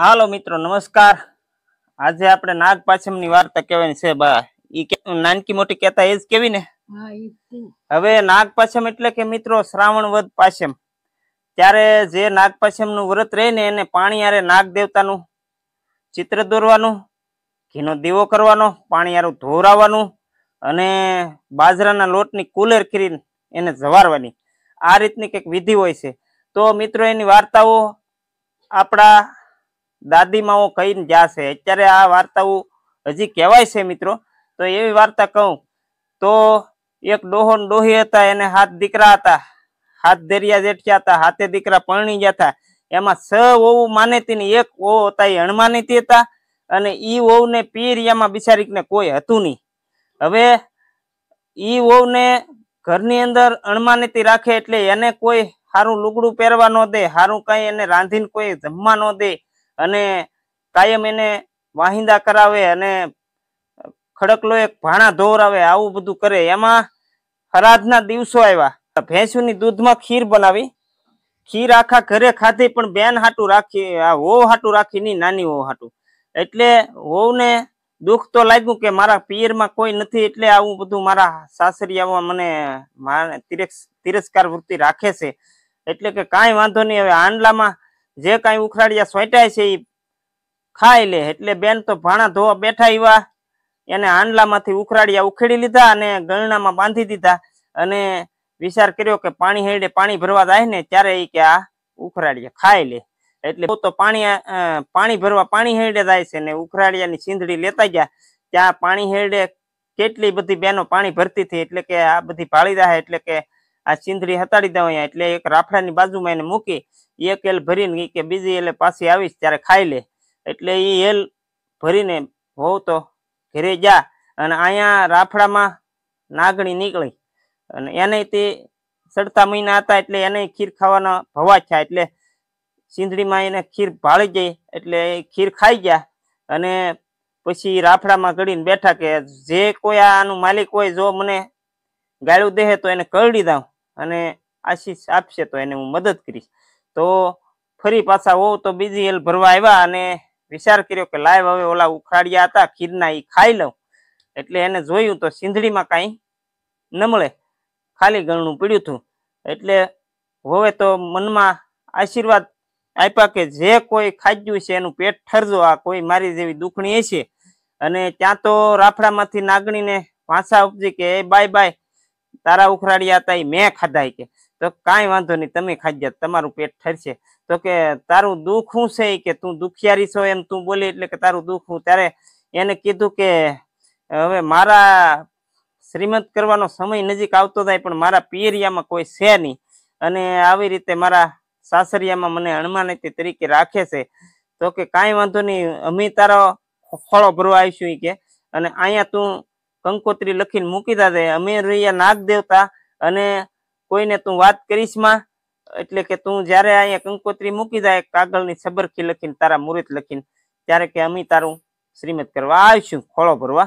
હાલો મિત્રો નમસ્કાર આજે આપણે નાગ પાછમ ની વાર્તા કહેવાની છે બા ઈ નાનકી મોટી કેતા એ જ કેવી ને હવે નાગ પાછમ એટલે કે મિત્રો શ્રાવણ વધ પાછમ ત્યારે જે નાગ પાછમ નું વ્રત રહે ને એને પાણી આરે નાગ દેવતાનું ચિત્ર દોરવાનું ઘીનો દીવો કરવાનો પાણી આરું ધોરાવવાનું અને બાજરાના લોટની કુલેર ખીરી એને જવારવાની આ રીતની કંઈક વિધિ હોય છે તો મિત્રો એની વાર્તાઓ આપણા દાદી માઓ કહીને જશે અત્યારે આ વાર્તાઓ હજી કહેવાય છે મિત્રો તો એવી વાર્તા કહું તો એક ડોહો ડોહી હતા એને હાથ દીકરા હતા હાથ ધેરિયા જેઠિયા હતા હાથે દીકરા પરણી ગયા હતા એમાં સ ઓવું માનેતી ને એક ઓ હતા એ અણમાનેતી હતા અને ઈ ઓવને પીરિયામાં ને કોઈ હતું નહીં હવે ઈ ને ઘરની અંદર અણમાનેતી રાખે એટલે એને કોઈ સારું લુગડું પહેરવા ન દે સારું કઈ એને રાંધીને કોઈ જમવા ન દે અને કાયમ એને વાહિંદા કરાવે અને ખડકલો એક ભાણા ધોરાવે આવું બધું કરે એમાં હરાધના દિવસો આવ્યા ભેંસુની દૂધમાં ખીર બનાવી ખીર આખા ઘરે ખાધી પણ બેન હાટું રાખી આ હોવ હાટું રાખી નહીં નાની હોવ હાટું એટલે વહુને દુઃખ તો લાગ્યું કે મારા પિયરમાં કોઈ નથી એટલે આવું બધું મારા સાસરિયામાં મને તિરસ્કાર વૃત્તિ રાખે છે એટલે કે કાંઈ વાંધો નહીં હવે આંડલામાં જે કાંઈ ઉખરાડિયા સોંટાય છે એ ખાઈ લે એટલે બેન તો ભાણા ધોવા બેઠા એવા એને આંડલામાંથી ઉખરાડિયા ઉખેડી લીધા અને ગરણામાં બાંધી દીધા અને વિચાર કર્યો કે પાણી હેડે પાણી ભરવા જાય ને ત્યારે એ કે આ ઉખરાડિયા ખાઈ લે એટલે તો પાણી પાણી ભરવા પાણી હેડે જાય છે ને ઉખરાડિયાની ચીંધડી લેતા ગયા ત્યાં પાણી હેડે કેટલી બધી બેનો પાણી ભરતી હતી એટલે કે આ બધી ભાળી રહ્યા એટલે કે આ સિંધડી હટાડી દઉં અહીંયા એટલે એક રાફડાની બાજુમાં એને મૂકી એક એલ ભરીને કે બીજી એલ પાછી આવીશ ત્યારે ખાઈ લે એટલે એ એલ ભરીને હોવ તો ઘરે જા અને અહીંયા રાફડામાં નાગણી નીકળી અને એને તે સડતા મહિના હતા એટલે એને ખીર ખાવાના ભવા થયા એટલે સિંધડીમાં એને ખીર ભાળી જાય એટલે ખીર ખાઈ ગયા અને પછી રાફડામાં ગળીને બેઠા કે જે કોઈ આનું માલિક હોય જો મને ગાળું દે તો એને કરડી દઉં અને આશીષ આપશે તો એને હું મદદ કરીશ તો ફરી પાછા હોવ તો બીજી એલ ભરવા આવ્યા અને વિચાર કર્યો કે લાઈવ હવે ઓલા ઉખાડ્યા હતા ખીરના એ ખાઈ લઉં એટલે એને જોયું તો સિંધડીમાં કાંઈ ન મળે ખાલી ગણનું પીડ્યું હતું એટલે હવે તો મનમાં આશીર્વાદ આપ્યા કે જે કોઈ ખાધ્યું છે એનું પેટ ઠરજો આ કોઈ મારી જેવી દુખણી છે અને ત્યાં તો રાફડામાંથી નાગણીને વાંસા ઉપજી કે એ બાય બાય તારા ઉખરાડ્યા હતા એ મેં ખાધા કે તો કાંઈ વાંધો નહીં તમે ખાઈ તમારું પેટ ઠરશે તો કે તારું દુઃખ શું છે કે તું દુખિયારી છો એમ તું બોલી એટલે કે તારું દુઃખ હું ત્યારે એને કીધું કે હવે મારા શ્રીમંત કરવાનો સમય નજીક આવતો થાય પણ મારા પિયરિયામાં કોઈ છે નહીં અને આવી રીતે મારા સાસરિયામાં મને અણમાનતી તરીકે રાખે છે તો કે કાંઈ વાંધો નહીં અમે તારો ફળો ભરવા આવીશું કે અને અહીંયા તું કંકોત્રી લખીને મૂકી દાદે અમે રહ્યા નાગ દેવતા અને કોઈને તું વાત કરીશ માં એટલે કે તું જયારે અહીંયા કંકોત્રી મૂકી જાય કાગળની સબરખી લખીને તારા મુહૂર્ત લખીને ત્યારે કે અમે તારું શ્રીમત કરવા આવીશું ખોળો ભરવા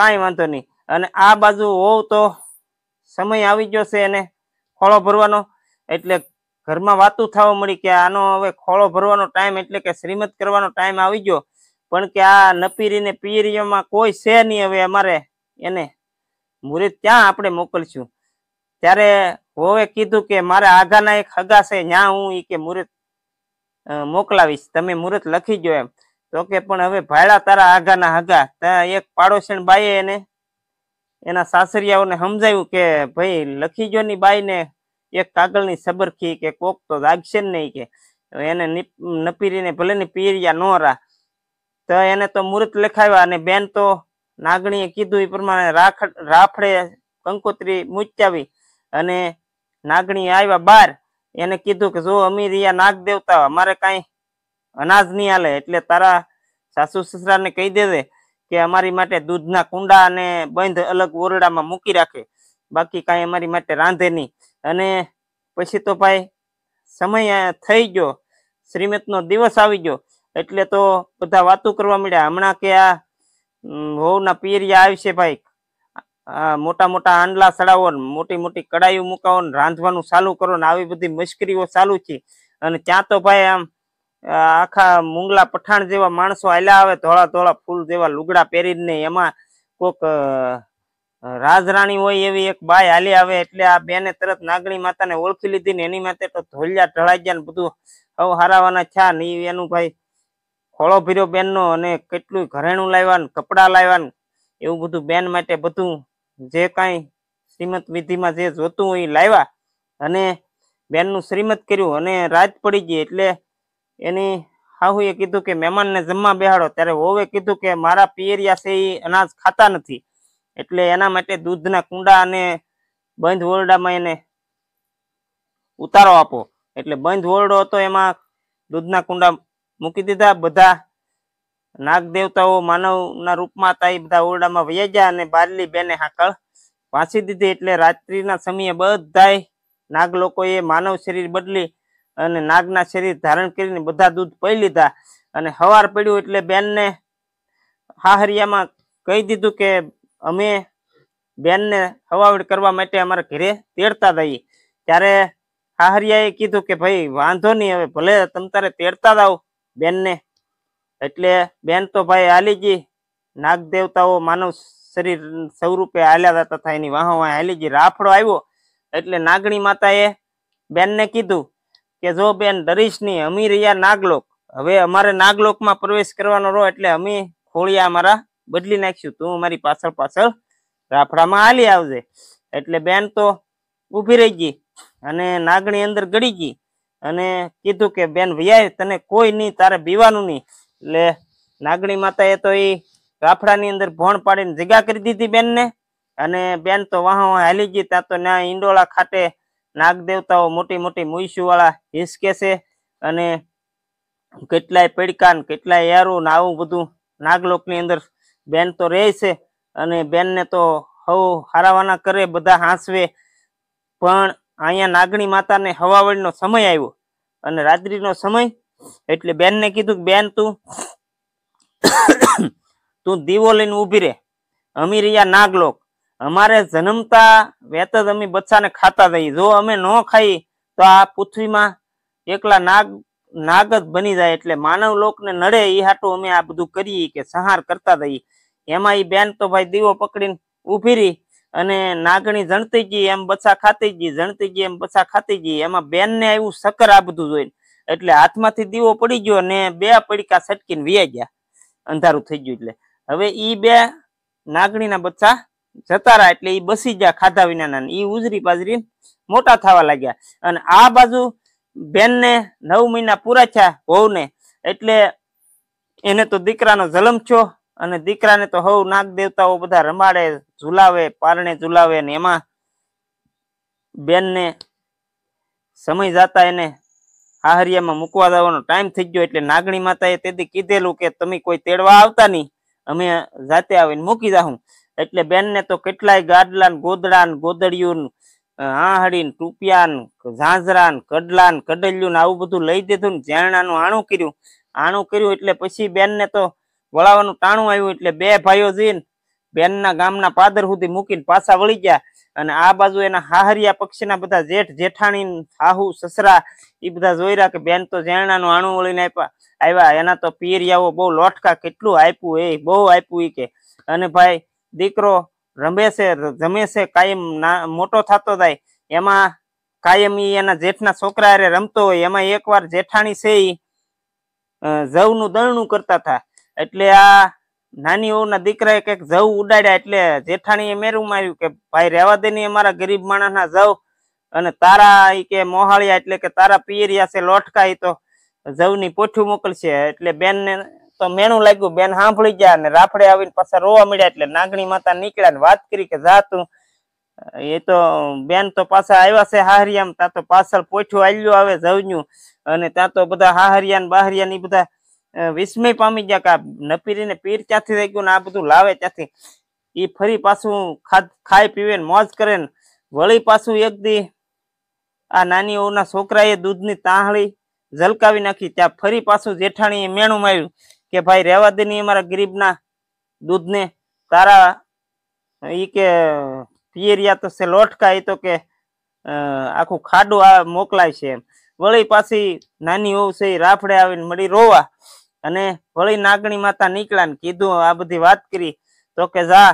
કાંઈ વાંધો નહીં અને આ બાજુ હોવ તો સમય આવી ગયો છે અને ખોળો ભરવાનો એટલે ઘરમાં વાતું થવા મળી કે આનો હવે ખોળો ભરવાનો ટાઈમ એટલે કે શ્રીમત કરવાનો ટાઈમ આવી ગયો પણ કે આ નપીરી ને પિયરીઓમાં કોઈ છે નહીં હવે અમારે એને મુરીદ ત્યાં આપણે મોકલશું ત્યારે હોવે કીધું કે મારે આઘાના એક હગા છે ત્યાં હું એ કે મુરત મોકલાવીશ તમે મુરત લખી જો એમ તો કે પણ હવે ભાડા તારા આઘાના હગા ત્યાં એક પાડોશણ બાઈએ એને એના સાસરિયાઓને સમજાવ્યું કે ભાઈ લખી જો ની બાઈને એક કાગળની સબરખી કે કોક તો જાગશે જ નહીં કે એને નપીરીને ભલે ને પીરિયા ન રા તો એને તો મુરત લખાવ્યા અને બેન તો નાગણીએ કીધું એ પ્રમાણે રાફડે કંકોત્રી મુચાવી અને નાગણી આવ્યા બાર એને કીધું કે જો અમીરિયા નાગ દેવતા અમારે કાંઈ અનાજ નહીં હાલે એટલે તારા સાસુ સસરાને કહી દેજે કે અમારી માટે દૂધના કુંડા અને બંધ અલગ ઓરડામાં મૂકી રાખે બાકી કાંઈ અમારી માટે રાંધે નહીં અને પછી તો ભાઈ સમય થઈ ગયો શ્રીમતનો દિવસ આવી ગયો એટલે તો બધા વાતો કરવા મળ્યા હમણાં કે આ હોવના પીરિયા આવશે ભાઈ મોટા મોટા આંડલા ચડાવો મોટી મોટી કડાઈઓ મુકાવો ને રાંધવાનું ચાલુ કરો ને આવી બધી મુશ્કેલીઓ ચાલુ છે અને ત્યાં તો ભાઈ આમ આખા મુંગલા પઠાણ જેવા માણસો આયલા આવે ધોળા ધોળા ફૂલ જેવા લુગડા પહેરીને એમાં કોક રાજરાણી હોય એવી એક બાય હાલી આવે એટલે આ બેને તરત નાગણી માતાને ઓળખી લીધી ને એની માટે તો ધોલિયા ઢળાઈ ગયા ને બધું હવે હારાવાના છા નહીં એનું ભાઈ ખોળો ભીરો બેનનો અને કેટલું ઘરેણું લાવ્યા કપડાં લાવ્યા એવું બધું બેન માટે બધું જે કાંઈ શ્રીમત વિધિમાં જે જોતું હોય લાવ્યા અને બેનનું શ્રીમત કર્યું અને રાત પડી ગઈ એટલે એની હાહુએ કીધું કે મહેમાનને જમવા બેહાડો ત્યારે વહુએ કીધું કે મારા પિયરિયા છે એ અનાજ ખાતા નથી એટલે એના માટે દૂધના કુંડા અને બંધ ઓરડામાં એને ઉતારો આપો એટલે બંધ ઓરડો હતો એમાં દૂધના કુંડા મૂકી દીધા બધા નાગ દેવતાઓ માનવના રૂપમાં હતા એ બધા ઓરડામાં વયા ગયા અને બારલી બેને હાકળ વાંચી દીધી એટલે રાત્રિના સમયે બધાય નાગ લોકોએ માનવ શરીર બદલી અને નાગના શરીર ધારણ કરીને બધા દૂધ પી લીધા અને હવાર પડ્યું એટલે બેનને હાહરિયામાં કહી દીધું કે અમે બેનને હવાવડ કરવા માટે અમારા ઘરે તેડતા જઈએ ત્યારે હાહરિયાએ કીધું કે ભાઈ વાંધો નહીં હવે ભલે તમે તારે તેડતા જાઓ બેનને એટલે બેન તો ભાઈ આલીજી નાગ દેવતાઓ માનવ શરીર સ્વરૂપે હાલ્યા હતા તથા એની વાહ વાહ હાલીજી રાફડો આવ્યો એટલે નાગણી માતાએ બેનને કીધું કે જો બેન ડરીશ નહીં અમી રહ્યા નાગલોક હવે અમારે નાગલોકમાં પ્રવેશ કરવાનો રહો એટલે અમે ખોળિયા અમારા બદલી નાખ્યું તું અમારી પાછળ પાછળ રાફડામાં હાલી આવજે એટલે બેન તો ઊભી રહી ગઈ અને નાગણી અંદર ગળી ગઈ અને કીધું કે બેન વ્યાય તને કોઈ નહીં તારે બીવાનું નહીં એટલે નાગણી માતાએ તો એ ગાફડાની અંદર ભોણ પાડીને જગા કરી દીધી બેનને અને બેન તો વાહ હાલી ગઈ ત્યાં તો ના ઈંડોળા ખાતે નાગ દેવતાઓ મોટી મોટી મુઈસુવાળા હિસકે છે અને કેટલાય પડકાન કેટલાય યારું ને આવું બધું નાગલોકની અંદર બેન તો રહે છે અને બેનને તો હવ હારાવાના કરે બધા હાંસવે પણ અહીંયા નાગણી માતાને હવાવળનો સમય આવ્યો અને રાત્રિનો સમય એટલે બેનને કીધું બેન તું તું દીવો લઈને ઊભી રે અમી રહ્યા નાગલોક અમારે જન્મતા વેત જ અમે ખાતા થઈ જો અમે ન ખાઈ તો આ પૃથ્વીમાં એકલા નાગ નાગ જ બની જાય એટલે માનવ લોક ને નડે એ હાટું અમે આ બધું કરીએ કે સંહાર કરતા થઈએ એમાં એ બેન તો ભાઈ દીવો પકડીને ઉભી રહી અને નાગણી જણતી ગઈ એમ બચ્છા ખાતી ગઈ જણતી જણતીજી એમ બચ્છા ખાતી ખાતીજી એમાં બેનને એવું સકર આ બધું જોઈને એટલે હાથમાંથી દીવો પડી ગયો ને બે પડીકા છટકીને વ્યા ગયા અંધારું થઈ ગયું એટલે હવે ઈ બે નાગણીના બચ્ચા જતા રહ્યા એટલે ઈ બસી ગયા ખાધા વિનાના ઈ ઉજરી પાજરી મોટા થવા લાગ્યા અને આ બાજુ બેનને નવ મહિના પૂરા થયા વહુને એટલે એને તો દીકરાનો જલમ છો અને દીકરાને તો હવ નાગ દેવતાઓ બધા રમાડે ઝુલાવે પારણે ઝુલાવે ને એમાં બેનને સમય જતા એને હાહરિયામાં મૂકવા જવાનો ટાઈમ થઈ ગયો એટલે નાગણી માતાએ તેથી કીધેલું કે તમે કોઈ તેડવા આવતા નહીં અમે જાતે આવીને મૂકી જાઉં એટલે બેનને તો કેટલાય ગાડલા ગોદડા ગોદડિયું હાહડીન ટૂપિયાન ઝાંઝરાન કડલાન કડલિયું આવું બધું લઈ દીધું ને ઝેરણાનું આણું કર્યું આણું કર્યું એટલે પછી બેનને તો વળાવાનું ટાણું આવ્યું એટલે બે ભાઈઓ જઈને બેનના ગામના પાદર સુધી મૂકીને પાછા વળી ગયા અને આ બાજુ એના હાહરિયા પક્ષીના બધા જેઠ જેઠાણી હાહુ સસરા એ બધા જોઈ રહ્યા કે બેન તો ઝેરણાનું આણું વળીને આપ્યા આવ્યા એના તો પિયરિયાઓ બહુ લોટકા કેટલું આપ્યું એ બહુ આપ્યું એ કે અને ભાઈ દીકરો રમેશે છે કાયમ ના મોટો થતો થાય એમાં કાયમ એના જેઠના છોકરા રમતો હોય એમાં એકવાર જેઠાણી છે એ જવનું દળનું કરતા હતા એટલે આ નાની ઓના દીકરા એક એક જવ ઉડાડ્યા એટલે જેઠાણીએ મેરું માર્યું કે ભાઈ રહેવા દે ની અમારા ગરીબ માણસના જવ અને તારા ઈ કે મોહાળિયા એટલે કે તારા પિયરિયા છે લોટકા ઈ તો ની પોઠું મોકલશે એટલે બેન ને તો મેણું લાગ્યું બેન સાંભળી ગયા અને રાફડે આવીને પાછા રોવા મળ્યા એટલે નાગણી માતા નીકળ્યા ને વાત કરી કે જા તું એ તો બેન તો પાછા આવ્યા છે હાહરિયામ ત્યાં તો પાછળ પોઠું આવ્યું આવે જવનું અને ત્યાં તો બધા હાહરિયા ને બાહરિયા ને બધા વિસ્મય પામી ગયા કે નપીરીને પીર ચાથી થઈ ગયું ને આ બધું લાવે ત્યાંથી એ ફરી પાછું ખાય પીવે ને મોજ કરે ને વળી પાછું એક દી આ નાની ઓના છોકરાએ દૂધની તાહળી ઝલકાવી નાખી ત્યાં ફરી પાછું જેઠાણીએ મેણું માર્યું કે ભાઈ રહેવા દે અમારા ગરીબના દૂધને તારા એ કે પિયરિયા તો છે લોટકા એ તો કે આખું ખાડું આ મોકલાય છે એમ વળી પાછી નાની હોવ છે એ રાફડે આવીને મળી રોવા અને વળી નાગણી માતા નીકળ્યા ને કીધું આ બધી વાત કરી તો કે જા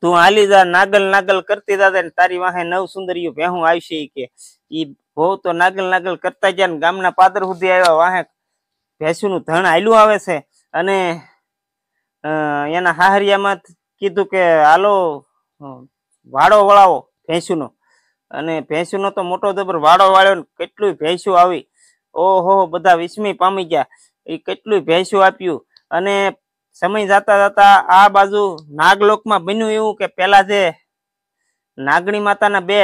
તું હાલી જા નાગલ નાગલ કરતી દાદા ને તારી વાહે નવ સુંદરીઓ ભેહું આવશે કે ઈ બહુ તો નાગલ નાગલ કરતા ગયા ગામના પાદર સુધી આવ્યા વાહે ભેંસુનું ધણ આયલું આવે છે અને એના હાહરિયામાં કીધું કે હાલો વાડો વળાવો ભેંસુનો અને ભેંસુનો તો મોટો જબર વાડો વાળ્યો કેટલું ભેંસુ આવી ઓહો બધા વિસ્મી પામી ગયા એ કેટલું ભેંસ્યું આપ્યું અને સમય જતા જતા આ બાજુ નાગલોકમાં બન્યું એવું કે પેલા જે નાગણી માતાના બે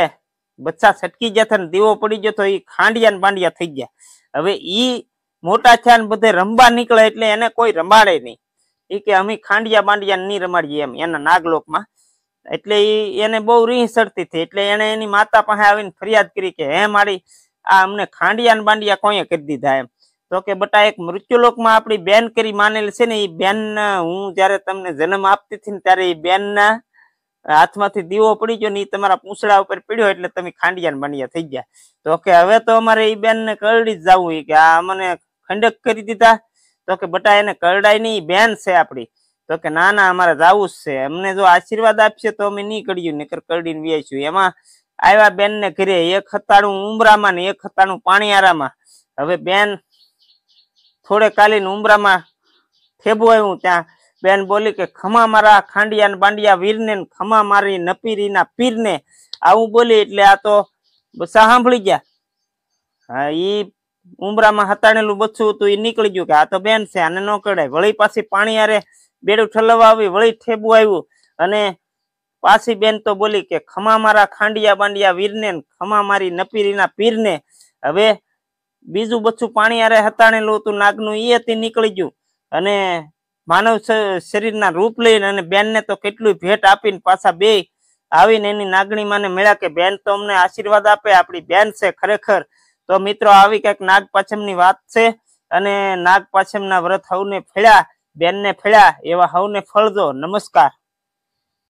બચ્ચા છટકી ગયા હતા દીવો પડી ગયો તો એ ખાંડિયા ને પાંડિયા થઈ ગયા હવે ઈ મોટા થયા બધે રમવા નીકળે એટલે એને કોઈ રમાડે નહીં એ કે અમે ખાંડિયા બાંડિયા નહીં રમાડીએ એમ એના નાગલોકમાં એટલે એ એને બહુ રીહ સડતી થઈ એટલે એને એની માતા પાસે આવીને ફરિયાદ કરી કે હે મારી આ અમને ખાંડિયા બાંડિયા કોઈ કરી દીધા એમ તો કે બટા એક મૃત્યુલોકમાં આપણી બેન કરી માનેલ છે ને એ બેન હું જ્યારે તમને જન્મ આપતી હતી ને ત્યારે એ બેનના હાથમાંથી દીવો પડી ગયો ને એ તમારા પૂંછડા ઉપર પીડ્યો એટલે તમે ખાંડિયા બનિયા થઈ ગયા તો કે હવે તો અમારે એ બેન ને કરડી જ જવું કે આ અમને ખંડક કરી દીધા તો કે બટા એને કરડાય નહીં બેન છે આપણી તો કે ના ના અમારે જવું જ છે અમને જો આશીર્વાદ આપશે તો અમે નહીં કર્યું નકર કરડીને વ્યાઈશું એમાં આવ્યા બેન ને ઘરે એક હતાણું ઉમરામાં ને એક હતાણું પાણીયારામાં હવે બેન થોડે કાલીન ઉમરામાં થેબું આવ્યું ત્યાં બેન બોલી કે ખમા મારા ખાંડિયા ને બાંડિયા વીરને ખમા મારી નપીરીના પીરને આવું બોલી એટલે આ તો સાંભળી ગયા હા ઈ ઉમરામાં હતાણેલું બચ્ચું હતું એ નીકળી ગયું કે આ તો બેન છે આને ન કઢાય વળી પાછી પાણી આરે બેડું ઠલવા આવી વળી ઠેબું આવ્યું અને પાછી બેન તો બોલી કે ખમા મારા ખાંડિયા બાંડિયા વીરને ખમા મારી નપીરીના પીરને હવે બીજું બચ્ચું પાણી આરે હતાણેલું હતું નાગનું એ હતી નીકળી ગયું અને માનવ શરીરના રૂપ લઈને અને બેનને તો કેટલું ભેટ આપીને પાછા બે આવીને એની નાગણી માને મળ્યા કે બેન તો અમને આશીર્વાદ આપે આપણી બેન છે ખરેખર તો મિત્રો આવી કંઈક નાગ પાછમની વાત છે અને નાગ પાછમના વ્રત હવને ફેળ્યા બેનને ફેળ્યા એવા હવને ફળજો નમસ્કાર